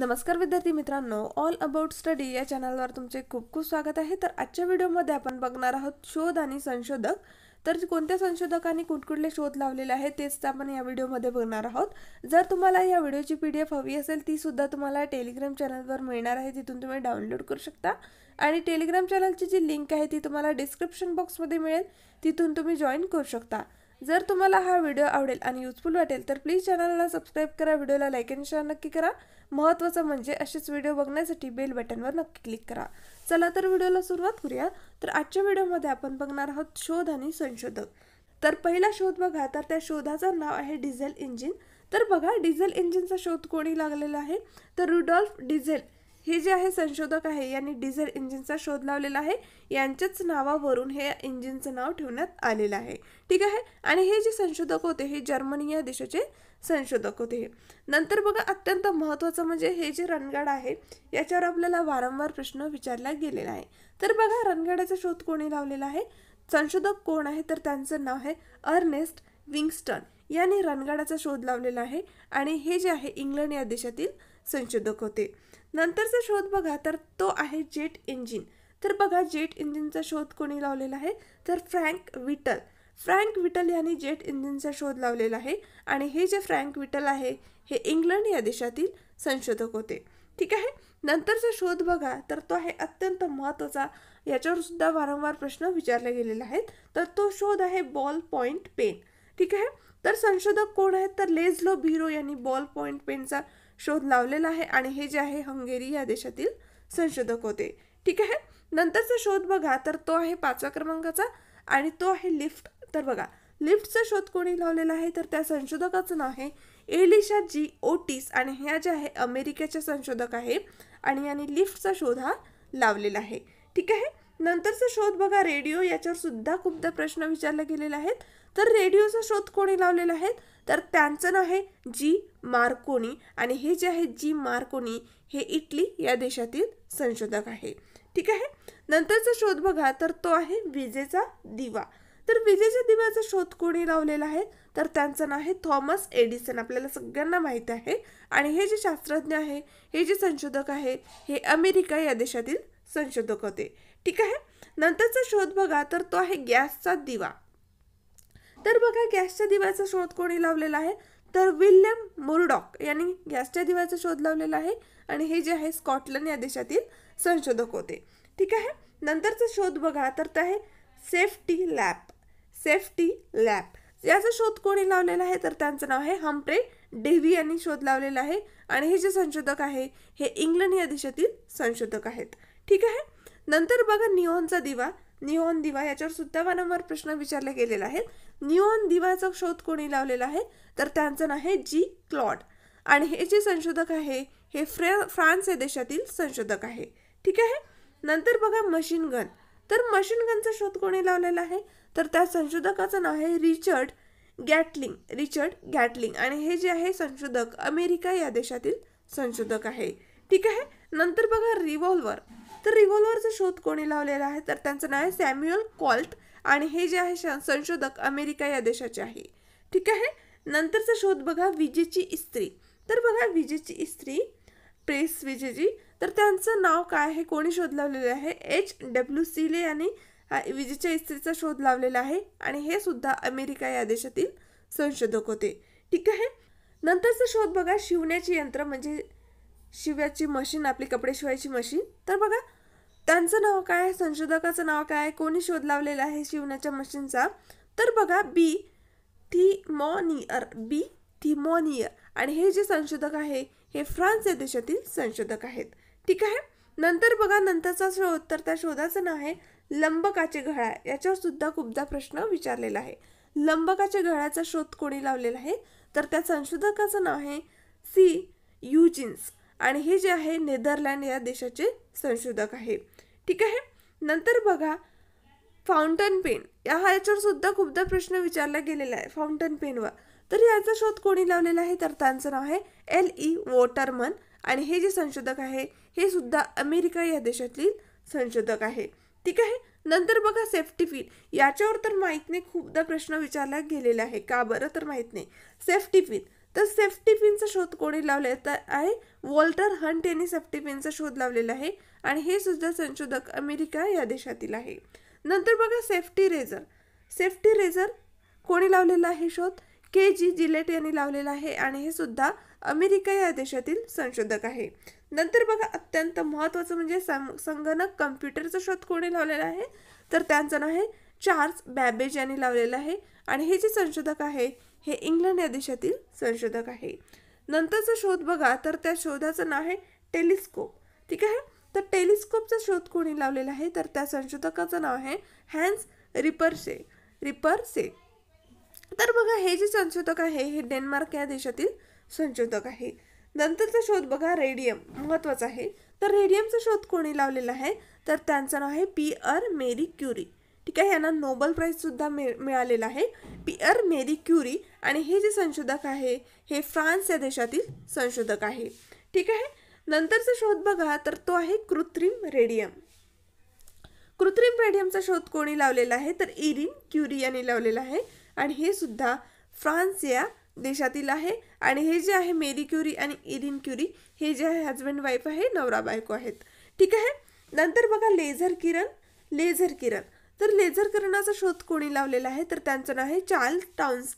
नमस्कार विद्यार्थी मित्रांनो ऑल अबाउट स्टडी या चॅनलवर तुमचे खूप खूप स्वागत आहे तर आजच्या व्हिडिओमध्ये आपण बघणार आहोत शोध आणि संशोधक तर कोणत्या संशोधकांनी कुठकुठले शोध लावलेले आहेत तेच आपण या व्हिडिओमध्ये बघणार आहोत जर तुम्हाला या व्हिडिओची पी डी एफ हवी असेल ती सुद्धा तुम्हाला टेलिग्राम चॅनलवर मिळणार आहे तिथून तुम्ही डाउनलोड करू शकता आणि टेलिग्राम चॅनलची जी लिंक आहे ती तुम्हाला डिस्क्रिप्शन बॉक्समध्ये मिळेल तिथून तुम्ही जॉईन करू शकता जर तुम्हाला हा व्हिडिओ आवडेल आणि युजफुल वाटेल तर प्लीज चॅनलला सबस्क्राईब करा व्हिडिओला लाईक अँड शेअर नक्की करा महत्त्वाचं म्हणजे असेच व्हिडिओ बघण्यासाठी बेल बटनवर नक्की क्लिक करा चला तर व्हिडिओला सुरुवात करूया तर आजच्या व्हिडिओमध्ये आपण बघणार आहोत शोध आणि संशोधक तर पहिला शोध बघा तर त्या शोधाचं नाव आहे डिझेल इंजिन तर बघा डिझेल इंजिनचा शोध कोणी लागलेला आहे तर रुडॉल्फ डिझेल हे जे आहे संशोधक आहे यांनी डिझेल इंजिनचा शोध लावलेला आहे यांच्याच नावावरून हे इंजिनचं नाव ठेवण्यात आलेलं आहे ठीक आहे आणि हे जे संशोधक होते हे जर्मनी या देशाचे संशोधक होते नंतर बघा अत्यंत महत्त्वाचं म्हणजे हे जे रणगाड आहे याच्यावर आपल्याला वारंवार प्रश्न विचारला गेलेला आहे तर बघा रणगाड्याचा शोध कोणी लावलेला आहे संशोधक कोण आहे तर त्यांचं नाव आहे अर्नेस्ट विंगस्टन यांनी रणगाडाचा शोध लावलेला आहे आणि हे जे आहे इंग्लंड या देशातील संशोधक होते नंतरचा शोध बघा तर तो आहे जेट इंजिन तर बघा जेट इंजिनचा शोध कोणी लावलेला आहे तर फ्रँक विटल फ्रँक विटल यांनी जेट इंजिनचा शोध लावलेला आहे आणि हे जे फ्रँक विटल आहे हे इंग्लंड या देशातील संशोधक होते ठीक आहे नंतरचा शोध बघा तर तो आहे अत्यंत महत्त्वाचा याच्यावर सुद्धा वारंवार प्रश्न विचारले गेलेले आहेत तर तो शोध आहे बॉल पॉईंट पेन ठीक आहे तर संशोधक कोण आहेत तर लेझलो भिरो यांनी बॉल पॉइंट पेनचा शोध लावलेला आहे आणि हे जे आहे हंगेरी या देशातील संशोधक होते ठीक आहे नंतरचा शोध बघा तर तो आहे पाचव्या क्रमांकाचा आणि तो आहे लिफ्ट तर बघा लिफ्टचा शोध कोणी लावलेला आहे तर त्या संशोधकाचं नाव आहे एलिशा जी ओटीस आणि ह्या ज्या आहे अमेरिकेच्या संशोधक आहे आणि याने लिफ्टचा शोध हा लावलेला आहे ठीक आहे नंतरचा शोध बघा रेडिओ याच्यावर सुद्धा खूपदा प्रश्न विचारले गेलेले आहेत तर रेडिओचा शोध कोणी लावलेला आहे तर त्यांचं नाव आहे जी मार्कोनी आणि हे जे आहे जी मार्कोनी हे इटली या देशातील संशोधक आहे ठीक आहे नंतरचा शोध बघा तर तो आहे विजेचा दिवा तर विजेच्या दिव्याचा शोध कोणी लावलेला आहे तर त्यांचं नाव आहे थॉमस एडिसन आपल्याला सगळ्यांना माहीत आहे आणि हे जे शास्त्रज्ञ आहे हे जे संशोधक आहे हे अमेरिका या देशातील संशोधक होते ठीक आहे नंतरचा शोध बघा तर तो आहे गॅसचा दिवा तर बघा गॅसच्या दिव्याचा शोध कोणी लावलेला आहे तर विल्यम मुरडॉक यांनी गॅसच्या दिव्याचा शोध लावलेला आहे आणि हे जे आहे स्कॉटलंड या देशातील संशोधक होते ठीक आहे नंतरचा शोध बघा तर ते आहे सेफ्टी लॅप सेफ्टी लॅप याचा शोध कोणी लावलेला आहे तर त्यांचं नाव आहे हम्प्रे डेव्ही यांनी शोध लावलेला आहे आणि हे जे संशोधक आहे हे इंग्लंड या देशातील संशोधक आहेत ठीक आहे नंतर बघा निओनचा दिवा निओन दिवा याच्यावर सुद्धा वारंवार प्रश्न विचारले गेलेला आहे निओन दिवाचा शोध कोणी लावलेला आहे तर त्यांचं नाव आहे जी क्लॉड आणि हे जे संशोधक आहे हे फ्रे फ्रान्स या देशातील संशोधक आहे ठीक आहे नंतर बघा मशीन गन तर मशीन गनचा शोध कोणी लावलेला आहे तर त्या संशोधकाचं नाव आहे रिचर्ड गॅटलिंग रिचर्ड गॅटलिंग आणि हे जे आहे संशोधक अमेरिका या देशातील संशोधक आहे ठीक आहे नंतर बघा रिव्हॉल्वर तर रिव्हॉल्वरचा शोध कोणी लावलेला आहे तर त्यांचं नाव आहे सॅम्युअल कॉल्ट आणि हे जे आहे संशोधक अमेरिका या देशाचे आहे ठीक आहे नंतरचा शोध बघा विजेची इस्त्री तर बघा विजेची इस्त्री प्रेस विजेची तर त्यांचं नाव काय आहे कोणी शोध लावलेलं आहे एच डब्ल्यू सीले यांनी विजेच्या इस्त्रीचा शोध लावलेला आहे आणि हे सुद्धा अमेरिका या देशातील संशोधक होते ठीक आहे नंतरचा शोध बघा शिवण्याची यंत्र म्हणजे शिव्याची मशीन आपली कपडे शिवायची मशीन तर बघा त्यांचं नाव काय संशोधकाचं नाव काय कोणी शोध लावलेला आहे शिवण्याच्या मशीनचा तर बघा बी थिमॉनियर बी थिमॉनियर आणि हे जे संशोधक आहे हे फ्रान्स या देशातील संशोधक आहेत ठीक आहे नंतर बघा नंतरचा शोध तर त्या शोधाचं नाव आहे लंबकाचे घळा याच्यावर सुद्धा खूपदा प्रश्न विचारलेला आहे लंबकाच्या घड्याळाचा शोध कोणी लावलेला आहे तर त्या संशोधकाचं नाव आहे सी युजिन्स आणि हे जे आहे नेदरलँड या देशाचे संशोधक आहे ठीक आहे नंतर बघा फाउंटन पेन या ह्याच्यावर सुद्धा खूपदा प्रश्न विचारला गेलेला आहे फाउंटन पेनवर तर याचा शोध कोणी लावलेला आहे तर त्यांचं नाव आहे एल ई वॉटरमन आणि हे जे संशोधक आहे हे सुद्धा अमेरिका या देशातील संशोधक आहे ठीक आहे नंतर बघा सेफ्टी पिन याच्यावर तर माहीत नाही खूपदा प्रश्न विचारला गेलेला आहे का बरं तर माहीत नाही सेफ्टी पिन तर सेफ्टी पिनचा शोध कोणी लावला तर आहे वॉल्टर हंट यांनी सेफ्टी पिनचा शोध लावलेला आहे आणि हे सुद्धा संशोधक अमेरिका या देशातील आहे नंतर बघा सेफ्टी रेझर सेफ्टी रेझर कोणी लावलेला आहे शोध के जी जिलेट यांनी लावलेला आहे आणि हे सुद्धा अमेरिका या देशातील संशोधक आहे नंतर बघा अत्यंत महत्त्वाचं म्हणजे संगणक कम्प्युटरचा शोध कोणी लावलेला आहे तर त्यांचं नाव आहे चार्ल्स बॅबेज यांनी लावलेलं आहे आणि हे जे संशोधक आहे हे इंग्लंड या देशातील संशोधक आहे नंतरचा शोध बघा तर त्या शोधाचं नाव आहे टेलिस्कोप ठीक आहे तर टेलिस्कोपचा शोध कोणी लावलेला आहे तर त्या संशोधकाचं नाव आहे हॅन्स रिपरसे रिपरसे तर बघा हे जे संशोधक आहे हे डेन्मार्क या देशातील संशोधक आहे नंतरचा शोध बघा रेडियम महत्त्वाचा आहे तर रेडियमचा शोध कोणी लावलेला आहे तर त्यांचं नाव आहे पीअर मेरी क्युरी ठीक आहे यांना नोबल प्राईजसुद्धा मिळ मिळालेला आहे पीअर मेरी क्युरी आणि हे जे संशोधक आहे हे फ्रान्स या देशातील संशोधक आहे ठीक आहे नंतरचा शोध बघा तर तो आहे कृत्रिम रेडियम कृत्रिम रेडियमचा शोध कोणी लावलेला आहे तर इरिन क्युरी यांनी लावलेला आहे आणि हे सुद्धा फ्रान्स या देशातील आहे आणि हे जे आहे मेरी क्युरी आणि इरिन क्युरी हे जे आहे हजबंड वाईफ आहे नवरा बायको आहेत ठीक आहे नंतर बघा लेझर किरण लेझर किरण तर लेझर किरणाचा शोध कोणी लावलेला आहे तर त्यांचं नाव आहे चार्ल टाउन्स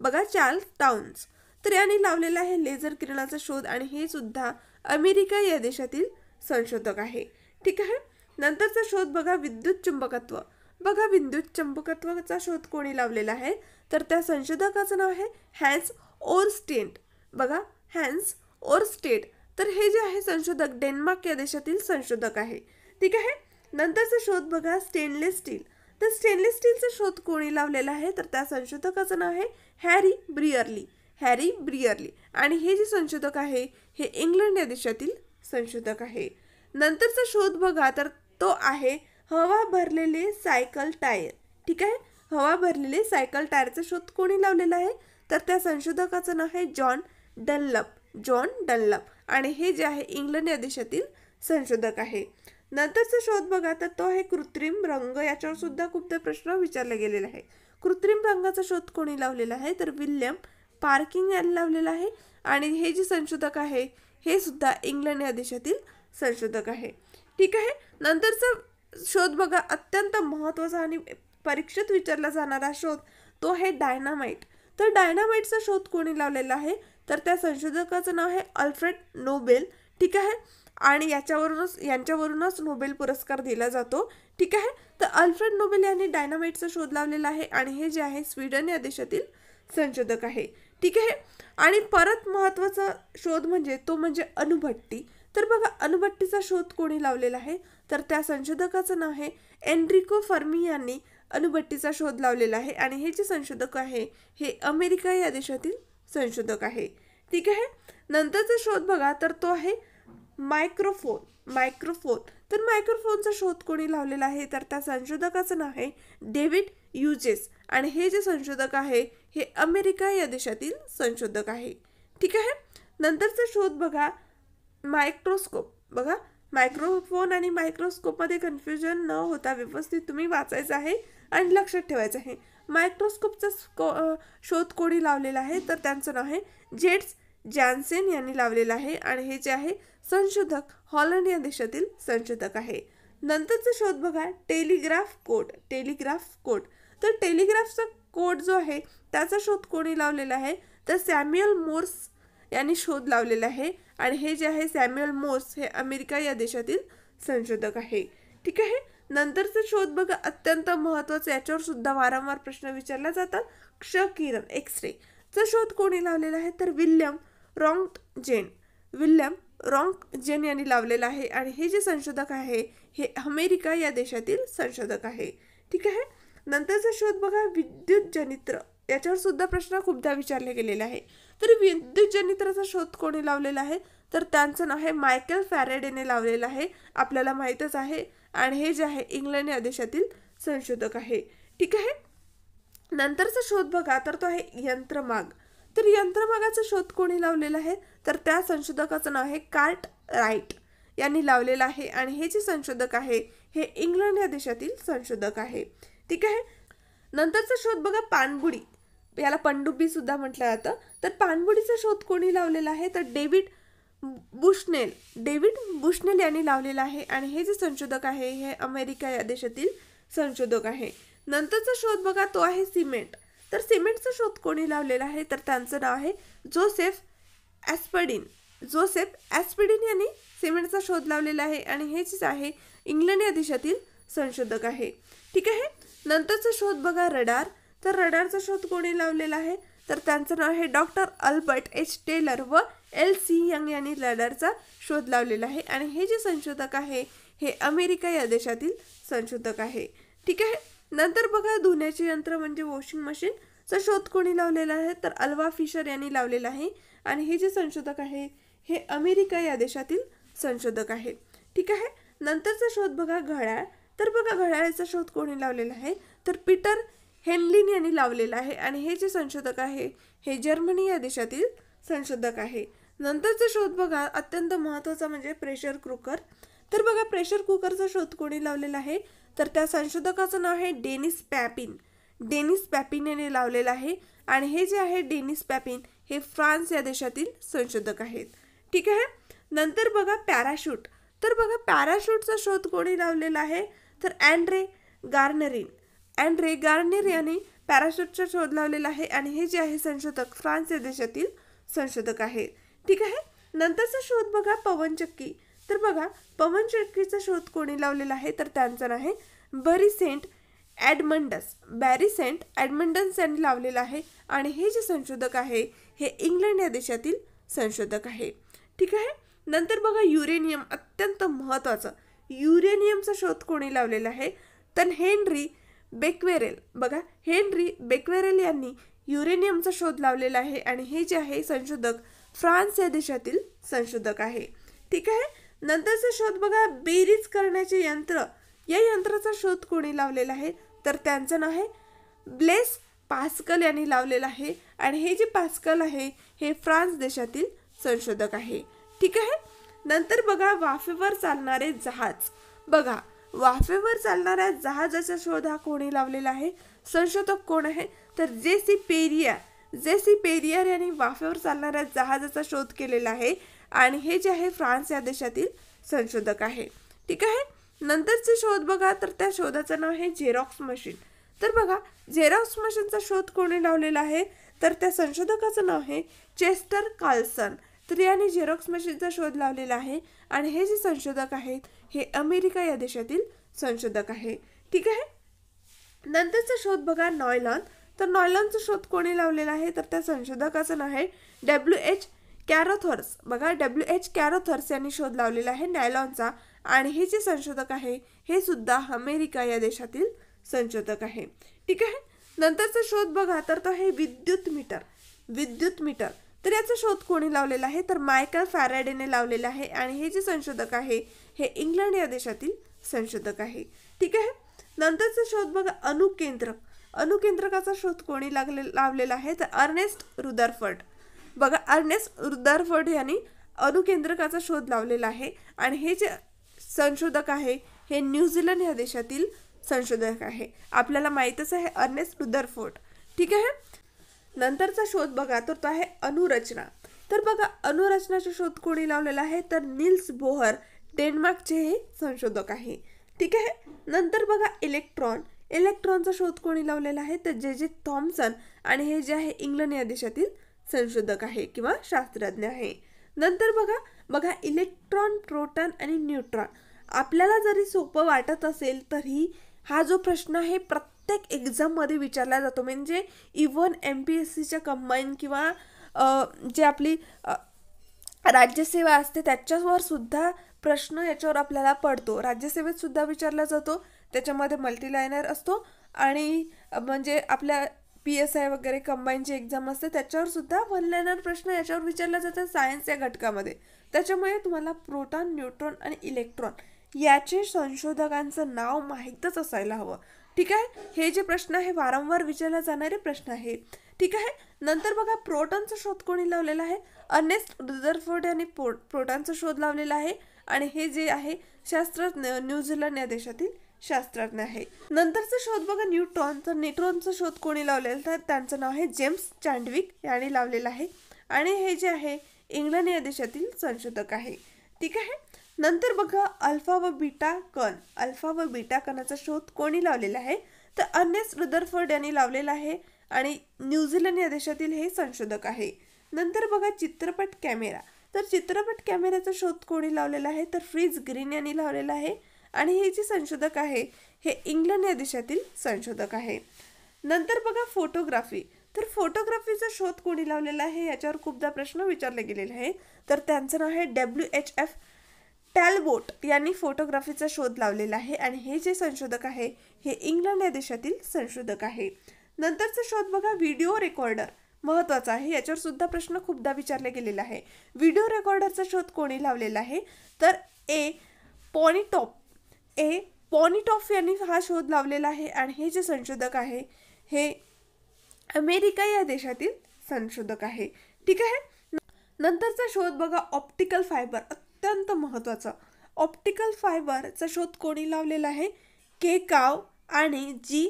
बघा चार्ल टाउन्स तर यांनी लावलेला आहे लेझर किरणाचा शोध आणि हे सुद्धा अमेरिका या देशातील संशोधक आहे ठीक आहे नंतरचा शोध बघा विद्युत चुंबकत्व बघा विद्युत चुंबकत्वाचा शोध कोणी लावलेला आहे तर त्या संशोधकाचं नाव आहे हॅन्स ओरस्टेंट बघा हॅन्स ओरस्टेट तर हे जे आहे संशोधक डेन्मार्क या देशातील संशोधक आहे ठीक आहे नंतरचा शोध बघा स्टेनलेस स्टील तर स्टेनलेस स्टीलचा शोध कोणी लावलेला आहे तर त्या संशोधकाचं नाव आहे हॅरी ब्रियरली हॅरी ब्रियरली आणि हे जे संशोधक आहे हे इंग्लंड या देशातील संशोधक आहे नंतरचा शोध बघा तर तो आहे हवा भरलेले सायकल टायर ठीक आहे हवा भरलेले सायकल टायरचा शोध कोणी लावलेला आहे तर त्या संशोधकाचं नाव आहे जॉन डल्लप जॉन डल्लप आणि हे जे आहे इंग्लंड या देशातील संशोधक आहे नंतरचा शोध बघा तर तो आहे कृत्रिम रंग याच्यावर सुद्धा खूपदा प्रश्न विचारला गेलेला आहे कृत्रिम रंगाचा शोध कोणी लावलेला आहे तर विल्यम पार्किंग यांनी लावलेलं आहे आणि हे जे संशोधक आहे हे सुद्धा इंग्लंड या देशातील संशोधक आहे ठीक आहे नंतरचा शोध बघा अत्यंत महत्त्वाचा आणि परीक्षेत विचारला जाणारा शोध तो आहे डायनामाइट तर डायनामाइटचा शोध कोणी लावलेला आहे तर त्या संशोधकाचं नाव आहे अल्फ्रेड नोबेल ठीक आहे आणि याच्यावरूनच यांच्यावरूनच नोबेल पुरस्कार दिला जातो ठीक आहे तर अल्फ्रेड नोबेल यांनी डायनामाइटचा शोध लावलेला आहे आणि हे जे आहे स्वीडन या देशातील संशोधक आहे ठीक आहे आणि परत महत्त्वाचा शोध म्हणजे तो म्हणजे अणुभट्टी तर बघा अनुभट्टीचा शोध कोणी लावलेला आहे तर त्या संशोधकाचं नाव आहे एनरिको फर्मी यांनी अणुभट्टीचा शोध लावलेला आहे आणि हे जे संशोधक आहे हे अमेरिका या देशातील संशोधक आहे ठीक आहे नंतरचा शोध बघा तर तो आहे मायक्रोफोन मायक्रोफोन तर मायक्रोफोनचा शोध कोणी लावलेला आहे तर त्या संशोधकाचं नाव आहे डेव्हिड युजेस आणि हे जे संशोधक आहे हे अमेरिका या देशातील संशोधक आहे ठीक आहे नंतरचा शोध बघा मायक्रोस्कोप बघा मायक्रोफोन आणि मायक्रोस्कोपमध्ये कन्फ्युजन न होता व्यवस्थित तुम्ही वाचायचं आहे आणि लक्षात ठेवायचं आहे मायक्रोस्कोपचा स्को शोध कोणी लावलेला आहे तर त्यांचं नाव आहे जेट्स जॅन्सेन यांनी लावलेलं आहे आणि हे जे आहे संशोधक हॉलंड या देशातील संशोधक आहे नंतरचा शोध बघा टेलिग्राफ कोड टेलिग्राफ कोड तर टेलिग्राफचा कोड जो आहे त्याचा शोध कोणी लावलेला आहे तर सॅम्युअल मोर्स यांनी शोध लावलेला आहे आणि हे जे आहे सॅम्युअल मोर्स हे अमेरिका या देशातील संशोधक आहे ठीक आहे नंतरचा शोध बघा अत्यंत महत्त्वाचा याच्यावर सुद्धा वारंवार प्रश्न विचारला जातात क्ष किरण एक्स रेचा शोध कोणी लावलेला आहे तर William Roentgen William Roentgen यांनी लावलेला आहे आणि हे जे संशोधक आहे हे अमेरिका या देशातील संशोधक आहे ठीक आहे नंतरचा शोध बघा विद्युत जनित्र याच्यावर सुद्धा प्रश्न खूपदा विचारले गेलेले आहे तर विद्युत जनित्राचा शोध कोणी लावलेला आहे तर त्यांचं नाव आहे मायकल फॅरेडेने लावलेलं आहे आपल्याला माहीतच आहे आणि हे जे आहे इंग्लंड या देशातील संशोधक आहे ठीक आहे नंतरचा शोध बघा तर तो आहे यंत्रमाग तर यंत्रमागाचा शोध कोणी लावलेला आहे तर त्या संशोधकाचं नाव आहे कार्ट राईट यांनी लावलेलं आहे आणि हे जे संशोधक आहे हे इंग्लंड या देशातील संशोधक आहे ठीक आहे नंतरचा शोध बघा पाणबुडी याला पंडुबी सुद्धा म्हटलं जातं तर पाणबुडीचा शोध कोणी लावलेला आहे तर डेव्हिड बुशनेल डेव्हिड बुशनेल यांनी लावलेला आहे आणि हे जे संशोधक आहे हे अमेरिका या देशातील संशोधक आहे नंतरचा शोध बघा तो आहे सिमेंट तर सिमेंटचा शोध कोणी लावलेला आहे तर त्यांचं नाव आहे जोसेफ ॲस्पडिन जोसेफ ॲस्पडिन यांनी सिमेंटचा शोध लावलेला आहे आणि हेच आहे इंग्लंड या देशातील संशोधक आहे ठीक आहे नंतरचा शोध बघा रडार तर रडारचा शोध कोणी लावलेला आहे तर त्यांचं नाव आहे डॉक्टर अल्बर्ट एच टेलर व एल सी यंग यांनी रडारचा शोध लावलेला आहे आणि हे जे संशोधक आहे हे अमेरिका या देशातील संशोधक आहे ठीक आहे नंतर बघा धुण्याचे यंत्र म्हणजे वॉशिंग मशीनचा शोध कोणी लावलेला आहे तर अल्वा फिशर यांनी लावलेला आहे आणि हे जे संशोधक आहे हे अमेरिका या देशातील संशोधक आहे ठीक आहे नंतरचा शोध बघा घड्याळ तर बघा घड्याळाचा शोध कोणी लावलेला आहे तर पीटर हेनलिन यांनी लावलेला आहे आणि हे जे संशोधक आहे हे जर्मनी या देशातील संशोधक आहे नंतरचा शोध बघा अत्यंत महत्त्वाचा म्हणजे प्रेशर कुकर तर बघा प्रेशर कुकरचा शोध कोणी लावलेला आहे तर त्या संशोधकाचं नाव आहे डेनिस पॅपिन डेनिस पॅपिन यांनी लावलेलं आहे आणि हे जे आहे डेनिस पॅपिन हे फ्रान्स या देशातील संशोधक आहेत ठीक आहे नंतर बघा पॅराशूट तर बघा पॅराशूटचा शोध कोणी लावलेला आहे तर अँड्रे गार्नरीन अँड्रे गार्नेर यांनी पॅराशूटचा शोध लावलेला आहे आणि हे जे आहे संशोधक फ्रान्स या देशातील संशोधक आहेत ठीक आहे नंतरचा शोध बघा पवनचक्की तर बघा पवनचक्कीचा शोध कोणी लावलेला आहे तर त्यांचं आहे सेंट ॲडमंडस बॅरिसेंट ॲडमंडन्स यांनी लावलेलं आहे आणि हे जे संशोधक आहे हे इंग्लंड या देशातील संशोधक आहे ठीक आहे नंतर बघा युरेनियम अत्यंत महत्त्वाचं युरेनियमचा शोध कोणी लावलेला आहे तर हेनरी बेक्वेरेल बघा हेनरी बेक्वेरेल यांनी युरेनियमचा शोध लावलेला आहे आणि हे जे आहे संशोधक फ्रान्स या देशातील संशोधक आहे ठीक आहे नंतरचा शोध बघा बेरीज करण्याचे यंत्र या यंत्राचा शोध कोणी लावलेला आहे तर त्यांचं नाव आहे ब्लेस पास्कल यांनी लावलेलं आहे आणि हे जे पास्कल आहे हे फ्रान्स देशातील संशोधक आहे ठीक आहे नंतर बघा वाफेवर चालणारे जहाज बघा वाफेवर चालणाऱ्या जहाजाचा शोध हा कोणी लावलेला आहे संशोधक कोण आहे तर जे सी पेरिया जे सी पेरियर यांनी वाफेवर चालणाऱ्या जहाजाचा शोध केलेला आहे आणि हे जे आहे फ्रान्स या देशातील संशोधक आहे ठीक आहे नंतरचे शोध बघा तर त्या शोधाचं नाव आहे झेरॉक्स मशीन तर बघा झेरॉक्स मशीनचा शोध कोणी लावलेला आहे तर त्या संशोधकाचं नाव आहे चेस्टर कार्लसन स्त्रियांनी झेरॉक्स मशीनचा शोध लावलेला आहे आणि हे जे संशोधक आहेत हे अमेरिका या देशातील संशोधक आहे ठीक आहे नंतरचा शोध बघा नॉयलॉन तर नॉयलॉनचा शोध कोणी लावलेला आहे तर त्या संशोधकाचं नाव आहे डब्ल्यू एच कॅरोथर्स बघा डब्ल्यू एच कॅरोथर्स यांनी शोध लावलेला आहे नायलॉनचा आणि हे जे संशोधक आहे हे सुद्धा अमेरिका या देशातील संशोधक आहे ठीक आहे नंतरचा शोध बघा तर तो आहे विद्युत मीटर विद्युत मीटर तर याचा शोध कोणी लावलेला आहे तर मायकल फॅराडेने लावलेला आहे आणि हे जे संशोधक आहे हे इंग्लंड या देशातील संशोधक आहे ठीक आहे नंतरचा शोध बघा अनुकेंद्रक अनुकेंद्रकाचा शोध कोणी लागले लावलेला आहे तर अर्नेस्ट रुदरफर्ड बघा अर्नेस्ट रुदरफर्ड यांनी अनुकेंद्रकाचा शोध लावलेला आहे आणि हे जे संशोधक आहे हे न्यूझीलंड या देशातील संशोधक आहे आपल्याला माहीतच आहे अर्नेस्ट रुदरफोर्ड ठीक आहे नंतरचा शोध बघा तर तो आहे अनुरचना तर बघा अनुरचनाचा शोध कोणी लावलेला आहे तर निल्स बोहर डेन्मार्कचे हे संशोधक आहे ठीक आहे नंतर बघा इलेक्ट्रॉन इलेक्ट्रॉनचा शोध कोणी लावलेला आहे तर जे जे थॉम्सन आणि हे जे आहे इंग्लंड या देशातील संशोधक आहे किंवा शास्त्रज्ञ आहे नंतर बघा बघा इलेक्ट्रॉन प्रोटॉन आणि न्यूट्रॉन आपल्याला जरी सोपं वाटत असेल तरी हा जो प्रश्न आहे प्रत्येक प्रत्येक एक्झाममध्ये विचारला जातो म्हणजे इवन एम पी एस सीच्या कंबाईन किंवा जे आपली राज्यसेवा असते त्याच्यावर सुद्धा प्रश्न याच्यावर आपल्याला पडतो राज्यसेवेत सुद्धा विचारला जातो त्याच्यामध्ये मल्टीलायनर असतो आणि म्हणजे आपल्या पी एस आय वगैरे कंबाईनची एक्झाम असते त्याच्यावर सुद्धा वन प्रश्न याच्यावर विचारला जातात सायन्स या घटकामध्ये त्याच्यामुळे तुम्हाला प्रोटॉन न्यूट्रॉन आणि इलेक्ट्रॉन याचे संशोधकांचं नाव माहीतच असायला हवं ठीक आहे हे जे प्रश्न आहे वारंवार विचारले जाणारे प्रश्न आहे ठीक आहे नंतर बघा प्रोटॉनचा शोध कोणी लावलेला आहे अर्नेस्ट रुदरफोर्ड यांनी प्रोटॉनचा शोध लावलेला आहे आणि हे जे आहे शास्त्रज्ञ न्यूझीलंड या देशातील शास्त्रज्ञ आहे नंतरचा शोध बघा न्यूट्रॉनचा न्यूट्रॉनचा शोध कोणी लावलेला तर त्यांचं नाव आहे जेम्स चांडविक यांनी लावलेलं आहे आणि हे जे आहे इंग्लंड या देशातील संशोधक आहे ठीक आहे नंतर बघा अल्फा व बीटा कण अल्फा व बीटा कणाचा शोध कोणी लावलेला आहे तर अन्यस रुदरफर्ड यांनी लावलेला आहे आणि न्यूझीलंड या देशातील हे संशोधक आहे नंतर बघा चित्रपट कॅमेरा तर चित्रपट कॅमेऱ्याचा शोध कोणी लावलेला आहे तर फ्रीज ग्रीन यांनी लावलेला आहे आणि हे जे संशोधक आहे हे इंग्लंड या देशातील संशोधक आहे नंतर बघा फोटोग्राफी तर फोटोग्राफीचा शोध कोणी लावलेला आहे याच्यावर खूपदा प्रश्न विचारले गेलेले आहे तर त्यांचं नाव आहे डब्ल्यू एच एफ टॅलबोट यांनी फोटोग्राफीचा शोध लावलेला आहे आणि हे जे संशोधक आहे हे इंग्लंड या देशातील संशोधक आहे नंतरचा शोध बघा व्हिडिओ रेकॉर्डर महत्त्वाचा आहे याच्यावर सुद्धा प्रश्न खूपदा विचारले गेलेला आहे व्हिडिओ रेकॉर्डरचा शोध कोणी लावलेला आहे तर ए पॉनिटॉप ए पॉनिटॉफ यांनी हा शोध लावलेला आहे आणि हे जे संशोधक आहे हे अमेरिका या देशातील संशोधक आहे ठीक आहे नंतरचा शोध बघा ऑप्टिकल फायबर अत्यंत महत्त्वाचं ऑप्टिकल फायबरचा शोध कोणी लावलेला आहे के काव आणि जी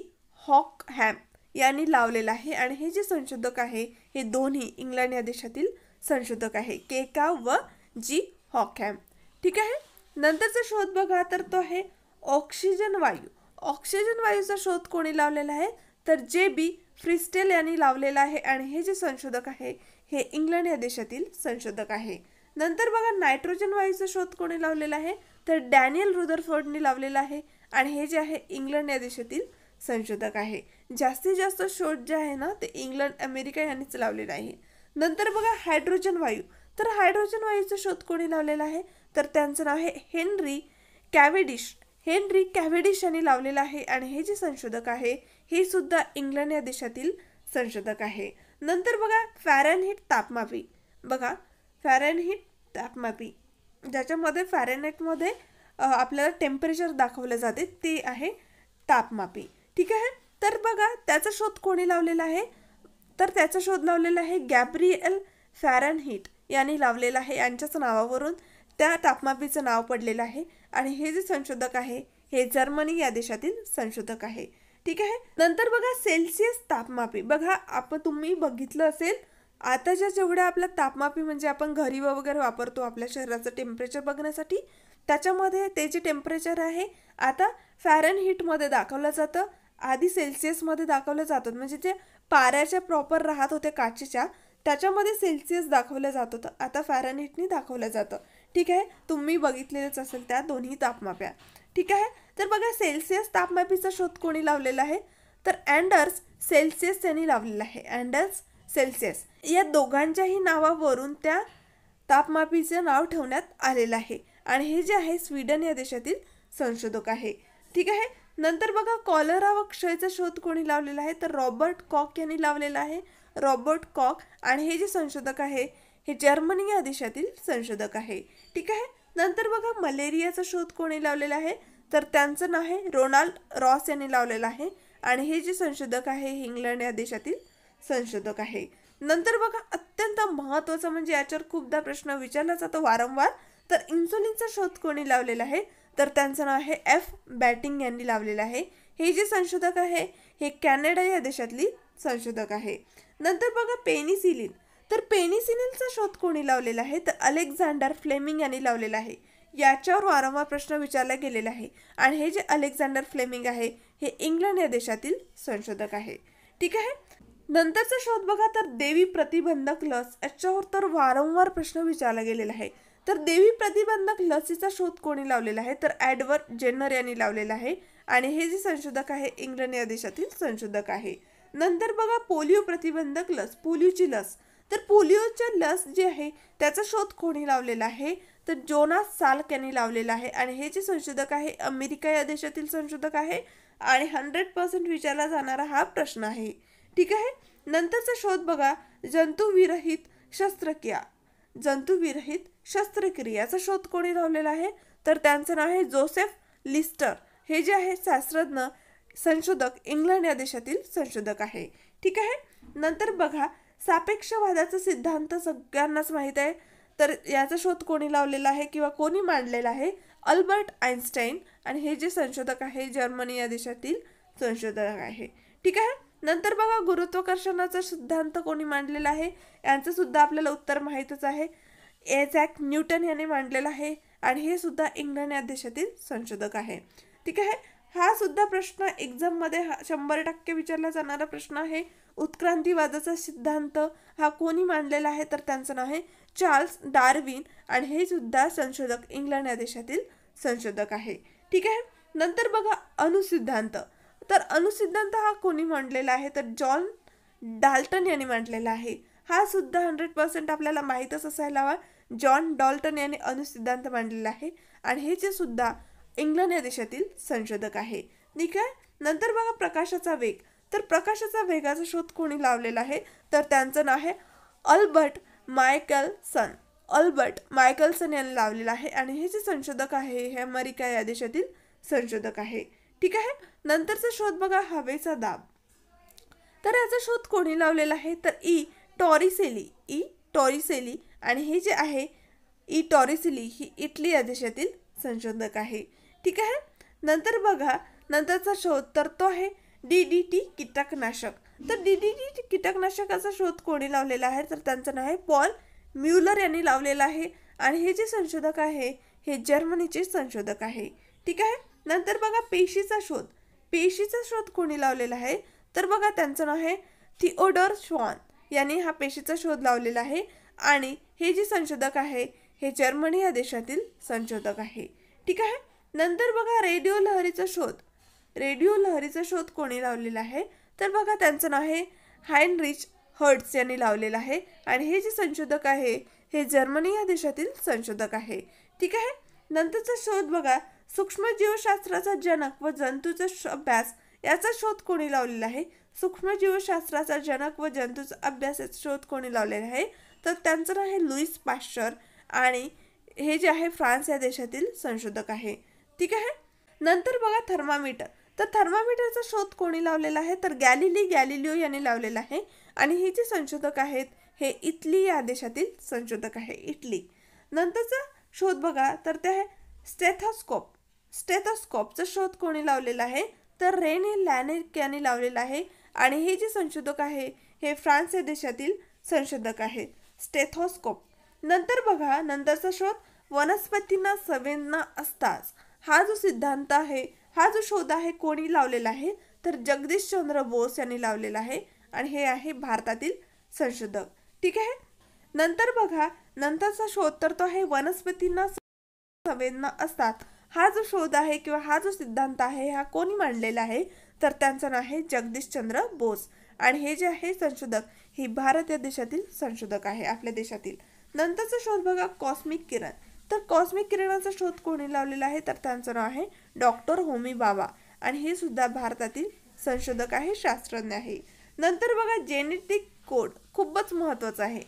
हॉक हॅम यांनी लावलेला आहे आणि हे जे संशोधक आहे हे दोन्ही इंग्लंड या देशातील संशोधक आहे के काव व जी हॉक हॅम ठीक आहे नंतरचा शोध बघा तर तो आहे ऑक्सिजन वायू ऑक्सिजन वायूचा शोध कोणी लावलेला आहे तर जे बी फ्रिस्टेल यांनी लावलेला आहे आणि हे जे संशोधक आहे हे इंग्लंड या देशातील संशोधक आहे नंतर बघा नायट्रोजन वायूचा शोध कोणी लावलेला आहे तर डॅनियल रुदरफोर्डने लावलेला आहे आणि हे जे आहे इंग्लंड या देशातील संशोधक आहे जास्तीत जास्त शोध जे आहे ना ते इंग्लंड अमेरिका यांनीच लावलेला आहे नंतर बघा हायड्रोजन वायू तर हायड्रोजन वायूचा शोध कोणी लावलेला आहे तर त्यांचं नाव आहे हेनरी कॅव्हेडिश हेनरी कॅव्हेडिश यांनी लावलेलं आहे आणि हे जे संशोधक आहे हे सुद्धा इंग्लंड या देशातील संशोधक आहे नंतर बघा फॅरनहीट तापमापी बघा टॅप तापमापी ज्याच्यामध्ये फॅरेनहीटमध्ये आपल्याला टेम्परेचर दाखवलं जाते ते आहे तापमापी ठीक आहे तर बघा त्याचा शोध कोणी लावलेला आहे तर त्याचा शोध लावलेला आहे गॅब्रिएल फॅरनहीट यांनी लावलेला आहे यांच्याच नावावरून त्या तापमापीचं नाव पडलेलं आहे आणि हे जे संशोधक आहे हे जर्मनी या देशातील संशोधक आहे ठीक आहे नंतर बघा सेल्सिअस तापमापी बघा आपण तुम्ही बघितलं असेल आता ज्या जेवढ्या आपल्या तापमापी म्हणजे आपण घरी वगैरे वापरतो आपल्या शरीराचं टेम्परेचर बघण्यासाठी त्याच्यामध्ये ते जे टेम्परेचर आहे आता फॅरन हीटमध्ये दाखवलं जातं आधी सेल्सिअसमध्ये दाखवलं जातं म्हणजे जे पाऱ्याच्या प्रॉपर राहत होते काचेच्या त्याच्यामध्ये सेल्सिअस दाखवलं जात होतं आता फॅरन हिटनी दाखवलं जातं ठीक आहे तुम्ही बघितलेलंच असेल त्या दोन्ही तापमाप्या ठीक आहे तर बघा सेल्सिअस तापमापीचा शोध कोणी लावलेला आहे तर अँडर्स सेल्सिअस त्यांनी लावलेला आहे अँडर्स सेल्सिअस या दोघांच्याही नावावरून त्या तापमापीचे नाव ठेवण्यात आलेलं आहे आणि हे जे आहे स्वीडन या देशातील संशोधक आहे ठीक आहे नंतर बघा कॉलरा व क्षयचा शोध कोणी लावलेला आहे तर रॉबर्ट कॉक यांनी लावलेला आहे रॉबर्ट कॉक आणि हे जे संशोधक आहे हे जर्मनी या देशातील संशोधक आहे ठीक आहे नंतर बघा मलेरियाचा शोध कोणी लावलेला आहे तर त्यांचं नाव आहे रोनाल्ड रॉस यांनी लावलेलं आहे आणि हे जे संशोधक आहे इंग्लंड या देशातील संशोधक आहे नंतर बघा अत्यंत महत्वाचं म्हणजे याच्यावर खूपदा प्रश्न विचारला जातो वारंवार तर इन्सुलिनचा शोध कोणी लावलेला आहे तर त्यांचं नाव आहे एफ बॅटिंग यांनी लावलेलं आहे हे जे संशोधक आहे हे कॅनडा या देशातली संशोधक आहे नंतर बघा पेनिसिलिन तर पेनिसिलिनचा शोध कोणी लावलेला आहे तर अलेक्झांडर फ्लेमिंग यांनी लावलेला आहे याच्यावर वारंवार प्रश्न विचारला गेलेला आहे आणि हे जे अलेक्झांडर फ्लेमिंग आहे हे इंग्लंड या देशातील संशोधक आहे ठीक आहे नंतरचा शोध बघा तर देवी प्रतिबंधक लस याच्यावर तर वारंवार प्रश्न विचारला गेलेला आहे तर देवी प्रतिबंधक लसीचा शोध कोणी लावलेला आहे तर ॲडवर्ड जेनर यांनी लावलेला आहे आणि हे जे संशोधक आहे इंग्लंड या देशातील संशोधक आहे नंतर बघा पोलिओ प्रतिबंधक लस पोलिओची लस तर पोलिओच्या लस जी आहे त्याचा शोध कोणी लावलेला आहे तर जोनास साल्क यांनी लावलेला आहे आणि हे जे संशोधक आहे अमेरिका या देशातील संशोधक आहे आणि हंड्रेड पर्सेंट विचारला जाणारा हा प्रश्न आहे ठीक आहे नंतरचा शोध बघा जंतुविरहित शस्त्रक्रिया जंतुविरहित शस्त्रक्रियाचा शोध कोणी लावलेला आहे तर त्यांचं नाव आहे जोसेफ लिस्टर हे जे आहे शास्त्रज्ञ संशोधक इंग्लंड या देशातील संशोधक आहे ठीक आहे नंतर बघा सापेक्षवादाचा सिद्धांत सगळ्यांनाच माहीत आहे तर याचा शोध कोणी लावलेला आहे किंवा कोणी मांडलेला आहे अल्बर्ट आइन्स्टाईन आणि हे जे संशोधक आहे जर्मनी या देशातील संशोधक आहे ठीक आहे नंतर बघा गुरुत्वाकर्षणाचा सिद्धांत कोणी मांडलेला आहे यांचं सुद्धा आपल्याला उत्तर माहीतच आहे एझॅक न्यूटन यांनी मांडलेलं आहे आणि हे सुद्धा इंग्लंड या देशातील संशोधक आहे ठीक आहे हा सुद्धा प्रश्न एक्झाममध्ये हा शंभर टक्के विचारला जाणारा प्रश्न आहे उत्क्रांतीवादाचा सिद्धांत हा कोणी मांडलेला आहे तर त्यांचं नाव आहे चार्ल्स डार्विन आणि हे सुद्धा संशोधक इंग्लंड या देशातील संशोधक आहे ठीक आहे नंतर बघा अणुसिद्धांत तर अणुसिद्धांत हा कोणी मांडलेला आहे तर जॉन डाल्टन यांनी मांडलेला आहे हा सुद्धा हंड्रेड पर्सेंट आपल्याला माहीतच असायला हवा जॉन डॉल्टन यांनी अणुसिद्धांत मांडलेला आहे आणि हे जे सुद्धा इंग्लंड या देशातील संशोधक आहे ठीक आहे नंतर बघा प्रकाशाचा वेग तर प्रकाशाचा वेगाचा शोध कोणी लावलेला आहे तर त्यांचं नाव आहे अल्बर्ट मायकलसन अल्बर्ट मायकलसन यांनी लावलेला आहे आणि हे जे संशोधक आहे हे अमेरिका या देशातील संशोधक आहे ठीक आहे नंतरचा शोध बघा हवेचा दाब तर याचा शोध कोणी लावलेला आहे तर ई टॉरिसेली ई टॉरिसेली आणि हे जे आहे ई टॉरिसेली ही इटली या देशातील संशोधक आहे ठीक आहे नंतर बघा नंतरचा शोध तर तो आहे डी डी टी कीटकनाशक तर डी डी टी कीटकनाशकाचा शोध कोणी लावलेला आहे तर त्यांचं नाव आहे पॉल म्युलर यांनी लावलेला आहे आणि हे जे संशोधक आहे हे जर्मनीचे संशोधक आहे ठीक आहे नंतर बघा पेशीचा शोध पेशीचा शोध कोणी लावलेला आहे तर बघा त्यांचं नाव आहे थिओडर श्वान यांनी हा पेशीचा शोध लावलेला आहे आणि हे जे संशोधक आहे हे जर्मनी या देशातील संशोधक आहे ठीक आहे नंतर बघा रेडिओ लहरीचा शोध रेडिओ लहरीचा शोध कोणी लावलेला आहे तर बघा त्यांचं नाव आहे हायनरिच हर्ट्स यांनी लावलेलं आहे आणि हे जे संशोधक आहे हे जर्मनी या देशातील संशोधक आहे ठीक आहे नंतरचा शोध बघा सूक्ष्मजीवशास्त्राचा जनक व जंतूचा अभ्यास याचा शोध कोणी लावलेला आहे सूक्ष्मजीवशास्त्राचा जनक व जंतूचा अभ्यास याचा शोध कोणी लावलेला आहे तर त्यांचं नाव आहे लुईस पाश्चर आणि हे जे आहे फ्रान्स या देशातील संशोधक आहे ठीक आहे नंतर बघा थर्मामीटर तर थर्मामीटरचा शोध कोणी लावलेला आहे तर गॅलिली गॅलिलिओ यांनी लावलेला आहे आणि हे जे संशोधक आहेत हे इटली या देशातील संशोधक आहे इटली नंतरचा शोध बघा तर ते आहे स्टेथॉस्कोप स्टेथोस्कोपचा शोध कोणी लावलेला आहे तर रेने लॅनेक यांनी लावलेला आहे आणि हे जे संशोधक आहे हे फ्रान्स या देशातील संशोधक आहे स्टेथोस्कोप नंतर बघा नंतरचा शोध वनस्पतींना संवेदना असताच हा जो सिद्धांत आहे हा जो शोध आहे कोणी लावलेला आहे तर जगदीश चंद्र बोस यांनी लावलेला आहे आणि हे आहे भारतातील संशोधक ठीक आहे नंतर बघा नंतरचा शोध तर तो आहे वनस्पतींना संवेदना असतात हा जो शोध आहे किंवा हा जो सिद्धांत आहे हा कोणी मांडलेला आहे तर त्यांचं नाव आहे जगदीशचंद्र बोस आणि हे जे आहे संशोधक ही भारत या देशातील संशोधक आहे आपल्या देशातील नंतरचा शोध बघा कॉस्मिक किरण तर कॉस्मिक किरणाचा शोध कोणी लावलेला आहे तर त्यांचं नाव आहे डॉक्टर होमी बाबा आणि हे सुद्धा भारतातील संशोधक आहे शास्त्रज्ञ आहे नंतर बघा जेनेटिक कोड खूपच महत्वाचा आहे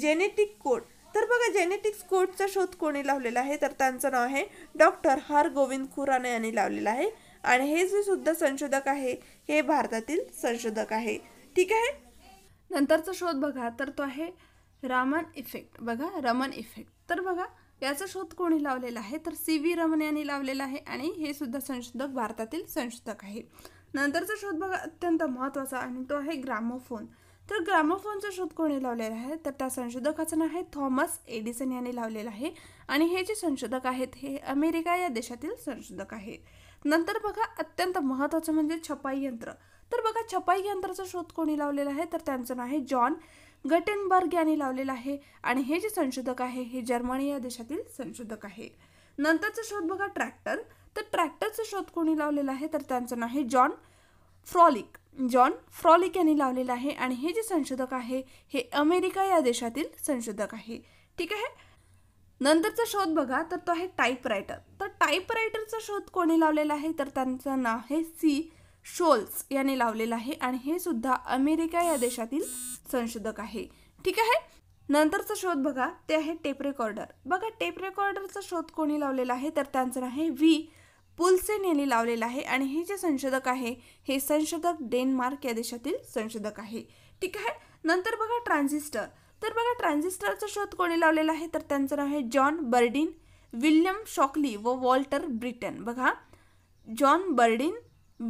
जेनेटिक कोड तर बघा जेनेटिक्स कोडचा शोध कोणी लावलेला आहे तर त्यांचं नाव आहे डॉक्टर हर गोविंद खुराना यांनी लावलेलं आहे आणि हे जे सुद्धा संशोधक आहे हे भारतातील संशोधक आहे ठीक आहे नंतरचा शोध बघा तर तो आहे रामन इफेक्ट बघा रमन इफेक्ट तर बघा याचा शोध कोणी लावलेला आहे तर सी व्ही रमन यांनी लावलेला आहे आणि हे सुद्धा संशोधक भारतातील संशोधक आहे नंतरचा शोध बघा अत्यंत महत्त्वाचा आणि तो आहे ग्रामोफोन तर ग्रामोफोनचा शोध कोणी लावलेला आहे तर त्या संशोधकाचं नाव आहे थॉमस एडिसन यांनी लावलेलं आहे आणि हे जे संशोधक आहेत हे अमेरिका या देशातील संशोधक आहे नंतर बघा अत्यंत महत्त्वाचं म्हणजे छपाई यंत्र तर बघा छपाई यंत्राचा शोध कोणी लावलेला आहे तर त्यांचं नाव आहे जॉन गटेनबर्ग यांनी लावलेलं आहे आणि हे जे संशोधक आहे हे जर्मनी या देशातील संशोधक आहे नंतरचा शोध बघा ट्रॅक्टर तर ट्रॅक्टरचा शोध कोणी लावलेला आहे तर त्यांचं नाव आहे जॉन फ्रॉलिक जॉन फ्रॉलिक यांनी लावलेलं आहे आणि हे जे संशोधक आहे हे अमेरिका या देशातील संशोधक आहे ठीक आहे नंतरचा शोध बघा तर तो आहे टाईपरायटर तर टाईपरायटरचा शोध कोणी लावलेला आहे तर त्यांचं नाव आहे सी शोल्स यांनी लावलेलं आहे आणि हे सुद्धा अमेरिका या देशातील संशोधक आहे ठीक आहे नंतरचा शोध बघा ते आहे टेप रेकॉर्डर बघा टेप रेकॉर्डरचा शोध कोणी लावलेला आहे तर त्यांचं नाव आहे व्ही पुलसेन यांनी लावलेलं आहे आणि हे जे संशोधक आहे हे संशोधक डेन्मार्क या देशातील संशोधक आहे ठीक आहे नंतर बघा ट्रान्झिस्टर तर बघा ट्रान्झिस्टरचा शोध कोणी लावलेला आहे तर त्यांचं नाव आहे जॉन बर्डिन विल्यम शॉकली व वॉल्टर ब्रिटन बघा जॉन बर्डिन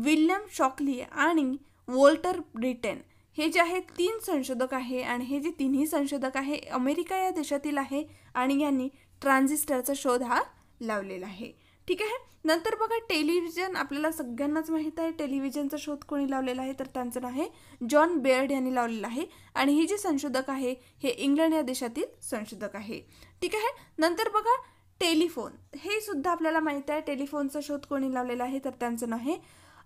विल्यम शॉकली आणि वॉल्टर ब्रिटन हे जे आहे तीन संशोधक आहे आणि हे जे तिन्ही संशोधक आहे अमेरिका या देशातील आहे आणि यांनी ट्रान्झिस्टरचा शोध हा लावलेला आहे ठीक आहे नंतर बघा टेलिव्हिजन आपल्याला सगळ्यांनाच माहीत आहे टेलिव्हिजनचा शोध कोणी लावलेला आहे तर त्यांचं नाव आहे जॉन बेअर्ड यांनी लावलेलं आहे आणि हे जे संशोधक आहे हे इंग्लंड या देशातील संशोधक आहे ठीक आहे नंतर बघा टेलिफोन हे सुद्धा आपल्याला माहीत आहे टेलिफोनचा शोध कोणी लावलेला आहे तर त्यांचं नाव आहे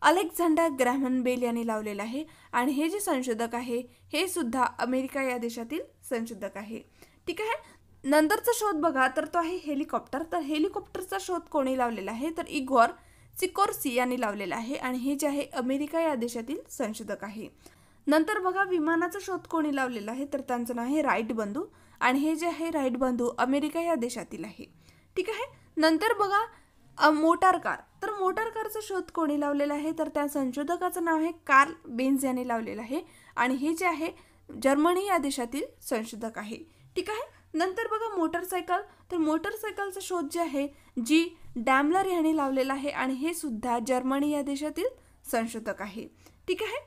अलेक्झांडर ग्रॅमन बेल यांनी लावलेलं आहे आणि हे जे संशोधक आहे हे सुद्धा अमेरिका या देशातील संशोधक आहे ठीक आहे नंतरचा शोध बघा तर तो आहे हेलिकॉप्टर तर हेलिकॉप्टरचा शोध कोणी लावलेला आहे तर इगोर सिकोर्सी यांनी लावलेला आहे आणि हे जे आहे अमेरिका या देशातील संशोधक आहे नंतर बघा विमानाचा शोध कोणी लावलेला आहे तर त्यांचं नाव आहे राईट बंधू आणि हे जे आहे राईट बंधू अमेरिका या देशातील आहे ठीक आहे नंतर बघा मोटार कार तर मोटार कारचा शोध कोणी लावलेला आहे तर त्या संशोधकाचं नाव आहे कार्ल बेन्झ यांनी लावलेलं आहे आणि हे जे आहे जर्मनी या देशातील संशोधक आहे ठीक आहे नंतर बघा मोटरसायकल तर मोटरसायकलचा शोध जे आहे जी डॅमलर यांनी लावलेला आहे आणि हे सुद्धा जर्मनी या देशातील संशोधक आहे ठीक आहे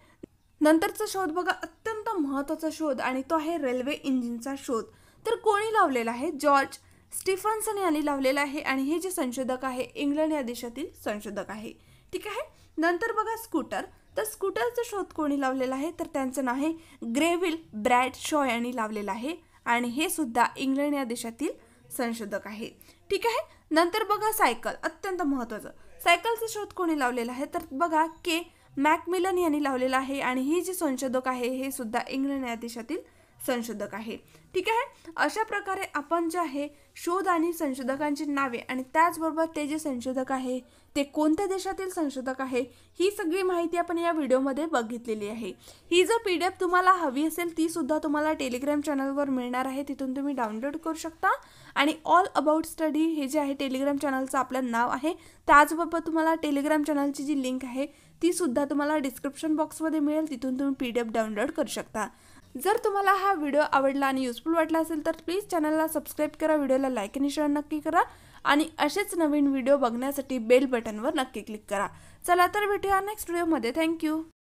नंतरचा शोध बघा अत्यंत महत्त्वाचा शोध आणि तो आहे रेल्वे इंजिनचा शोध तर कोणी लावलेला आहे जॉर्ज स्टीफन्सन यांनी लावलेला आहे आणि हे जे संशोधक आहे इंग्लंड या देशातील संशोधक आहे ठीक आहे नंतर बघा स्कूटर तर स्कूटरचा शोध कोणी लावलेला आहे तर त्यांचं नाव आहे ग्रेविल ब्रॅड शॉ यांनी लावलेला आहे आणि हे सुद्धा इंग्लंड या देशातील संशोधक आहे ठीक आहे नंतर बघा सायकल अत्यंत महत्वाचं सायकलचा शोध कोणी लावलेला आहे तर बघा के मॅकमिलन यांनी लावलेला आहे आणि हे जे संशोधक आहे हे सुद्धा इंग्लंड या देशातील संशोधक आहे ठीक आहे अशा प्रकारे आपण जे आहे शोध आणि संशोधकांची नावे आणि त्याचबरोबर ते जे संशोधक आहे ते कोणत्या देशातील संशोधक आहे ही सगळी माहिती आपण या व्हिडिओमध्ये बघितलेली आहे ही जर पी डी एफ तुम्हाला हवी असेल ती सुद्धा तुम्हाला टेलिग्राम चॅनलवर मिळणार आहे तिथून तुम्ही डाउनलोड करू शकता आणि ऑल अबाउट स्टडी हे जे आहे टेलिग्राम चॅनलचं आपलं नाव आहे त्याचबरोबर तुम्हाला टेलिग्राम चॅनलची जी लिंक आहे ती सुद्धा तुम्हाला डिस्क्रिप्शन बॉक्समध्ये मिळेल तिथून तुम्ही पी डी एफ डाउनलोड करू शकता जर तुम्हाला हा व्हिडिओ आवडला आणि युजफुल वाटला असेल तर प्लीज चॅनलला सबस्क्राईब करा व्हिडिओला लाईक आणि शेअर नक्की करा आणि असेच नवीन व्हिडिओ बघण्यासाठी बेल बटनवर नक्की क्लिक करा चला तर भेटूया नेक्स्ट व्हिडिओमध्ये थँक्यू